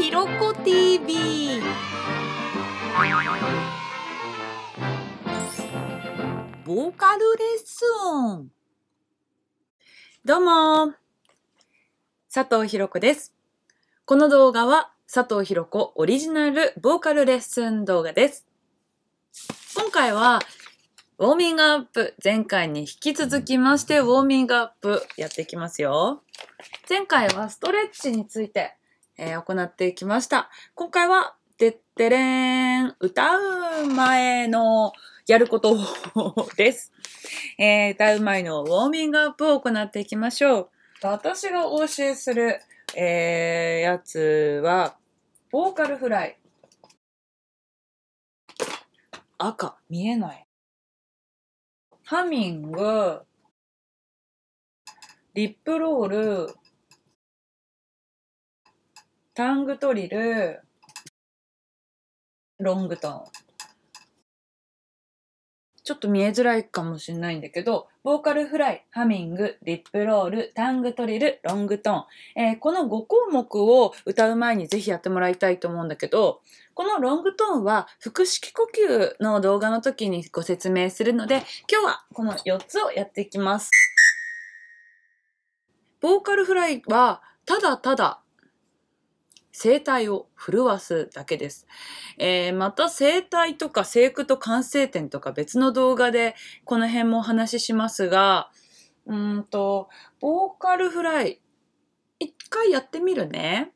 ひろこ TV ボーカルレッスンどうも佐藤ひろこですこの動画は佐藤ひろこオリジナルボーカルレッスン動画です今回はウォーミングアップ前回に引き続きましてウォーミングアップやっていきますよ前回はストレッチについてえー、行ってきました。今回は、てってれーん、歌う前のやることです。えー、歌う前のウォーミングアップを行っていきましょう。私がお教えする、えー、やつは、ボーカルフライ。赤、見えない。ハミング、リップロール、タングトリル、ロングトーン。ちょっと見えづらいかもしれないんだけど、ボーカルフライ、ハミング、リップロール、タングトリル、ロングトーン。えー、この5項目を歌う前にぜひやってもらいたいと思うんだけど、このロングトーンは腹式呼吸の動画の時にご説明するので、今日はこの4つをやっていきます。ボーカルフライは、ただただ声帯を震わすだけです。えー、また声帯とか声区と完成点とか別の動画でこの辺もお話ししますが、うんと、ボーカルフライ、一回やってみるね。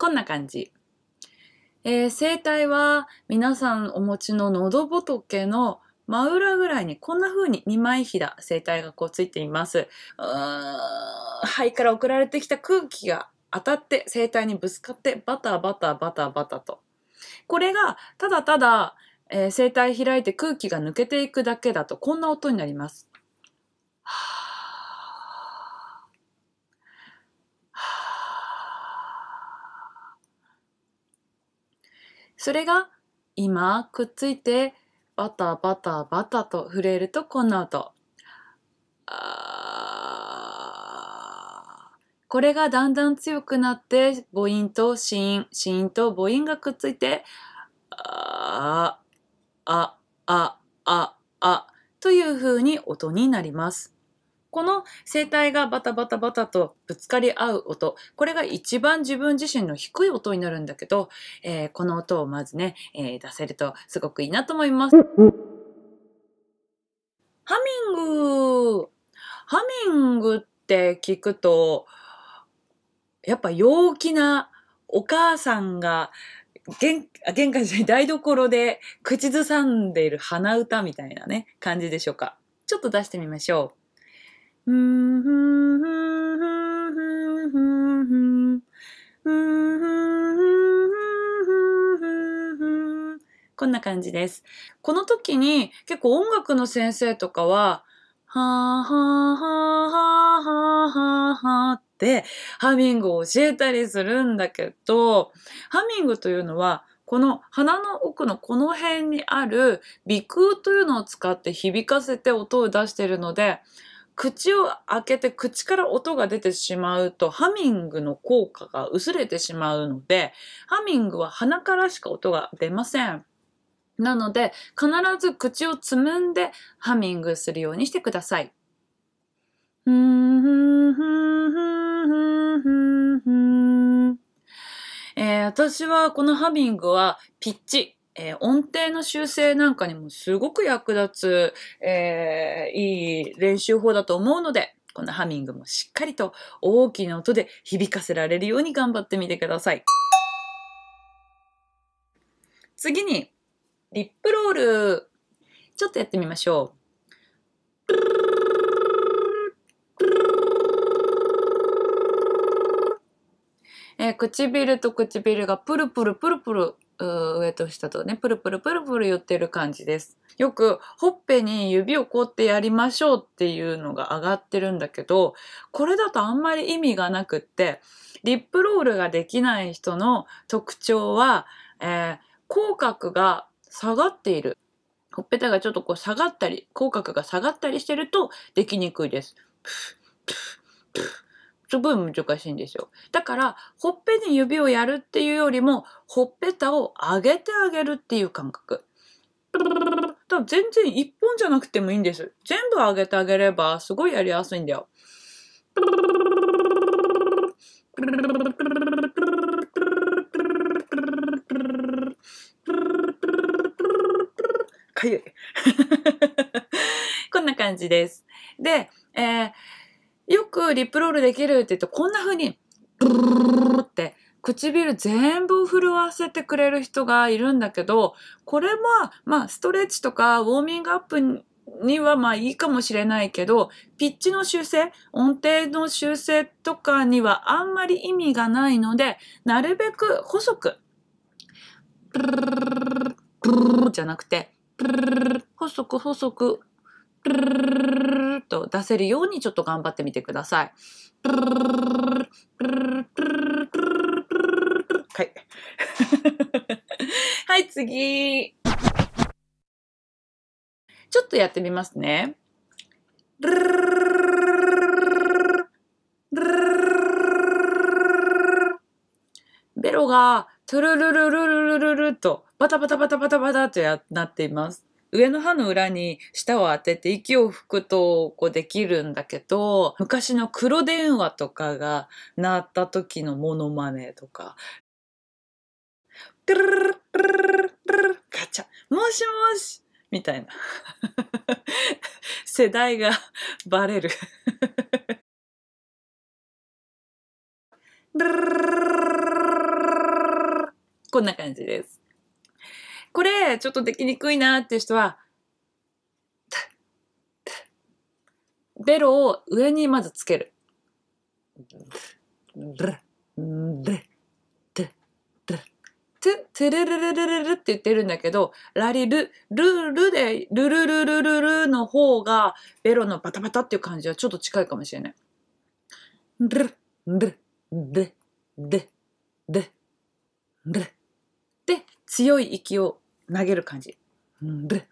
こんな感じ。えー、生は皆さんお持ちの喉仏の真裏ぐらいにこんな風に2枚ひだ声帯がこうついています。うー肺から送られてきた空気が当たって声帯にぶつかってバタバタバタバタと。これがただただ、えー、生開いて空気が抜けていくだけだとこんな音になります。はそれが今くっついてバタバタバタと触れるとこんな音。これがだんだん強くなって母音と子音、子音と母音がくっついてあ、あ、あ、あ、あという風に音になります。この声帯がバタバタバタとぶつかり合う音、これが一番自分自身の低い音になるんだけど、えー、この音をまずね、えー、出せるとすごくいいなと思います。ハミングハミングって聞くと、やっぱ陽気なお母さんが玄玄関じゃない台所で口ずさんでいる鼻歌みたいなね、感じでしょうか。ちょっと出してみましょう。こんな感じです。この時に結構音楽の先生とかは、はーはぁはぁはぁはぁはってハミングを教えたりするんだけど、ハミングというのはこの鼻の奥のこの辺にある鼻腔というのを使って響かせて音を出しているので、口を開けて口から音が出てしまうとハミングの効果が薄れてしまうのでハミングは鼻からしか音が出ません。なので必ず口をつむんでハミングするようにしてください。えー、私はこのハミングはピッチえー、音程の修正なんかにもすごく役立つ、えー、いい練習法だと思うので、このハミングもしっかりと大きな音で響かせられるように頑張ってみてください。次に、リップロール。ちょっとやってみましょう。えー、唇と唇がプルプルプルプル上と下とね、プルプルプルプル言ってる感じです。よく、ほっぺに指をこうってやりましょうっていうのが上がってるんだけど、これだとあんまり意味がなくって、リップロールができない人の特徴は、えー、口角が下がっている。ほっぺたがちょっとこう下がったり、口角が下がったりしてるとできにくいです。プすごい難しいんですよ。だから、ほっぺに指をやるっていうよりも、ほっぺたを上げてあげるっていう感覚。だ全然一本じゃなくてもいいんです。全部上げてあげれば、すごいやりやすいんだよ。かゆい。こんな感じです。で、えーよくリップロールできるって言うと、こんな風に、ブルルって唇全部を震わせてくれる人がいるんだけど、これは、まあ、ストレッチとかウォーミングアップにはまあいいかもしれないけど、ピッチの修正、音程の修正とかにはあんまり意味がないので、なるべく細く、じゃなくて、細く細くと出せるようにちょっと頑張ってみてください。はい。はい、次。ちょっとやってみますね。ベロがトゥルルルルルルルルとバタバタバタバタバタとやなっています。上の歯の裏に舌を当てて息を吹くとこうできるんだけど、昔の黒電話とかが鳴った時のモノマネとか、トルルルルルルルルガチャ、もしもしみたいな。世代がバレる。こんな感じです。これ、ちょっとできにくいなっていう人は、ベロを上にまずつける。てルルルルルルって言ってるんだけど、ラリル、ルルで、ルルルルルルの方が、ベロのバタバタっていう感じはちょっと近いかもしれない。ル、ル、ル、ル、ル、ル。で、強い息を投げる感じ。ドゥ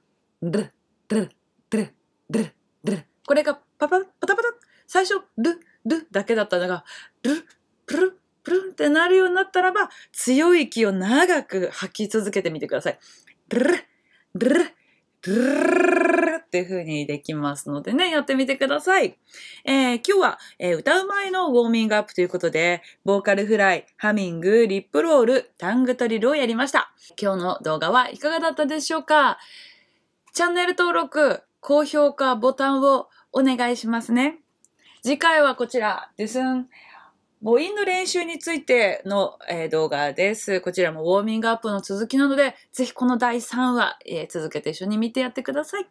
ドゥドゥドゥドゥドゥこれがパパ、パタパタ。最初、ル、ルだけだったのが、ル、プル、プルンってなるようになったらば、強い息を長く吐き続けてみてください。ルル、ルル、ルル。っていう風にできますのでね、やってみてください。えー、今日は、えー、歌う前のウォーミングアップということで、ボーカルフライ、ハミング、リップロール、タングトリルをやりました。今日の動画はいかがだったでしょうかチャンネル登録、高評価ボタンをお願いしますね。次回はこちら、ですん。母音の練習についての、え動画です。こちらもウォーミングアップの続きなので、ぜひこの第3話、え続けて一緒に見てやってください。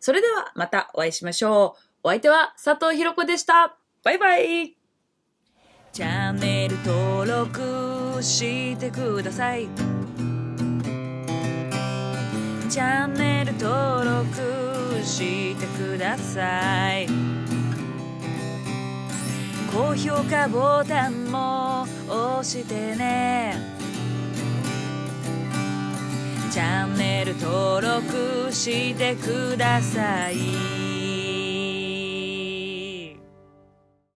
それではまたお会いしましょう。お相手は佐藤ひろ子でした。バイバイチャンネル登録してください。チャンネル登録してください。高評価ボタンも押してねチャンネル登録してください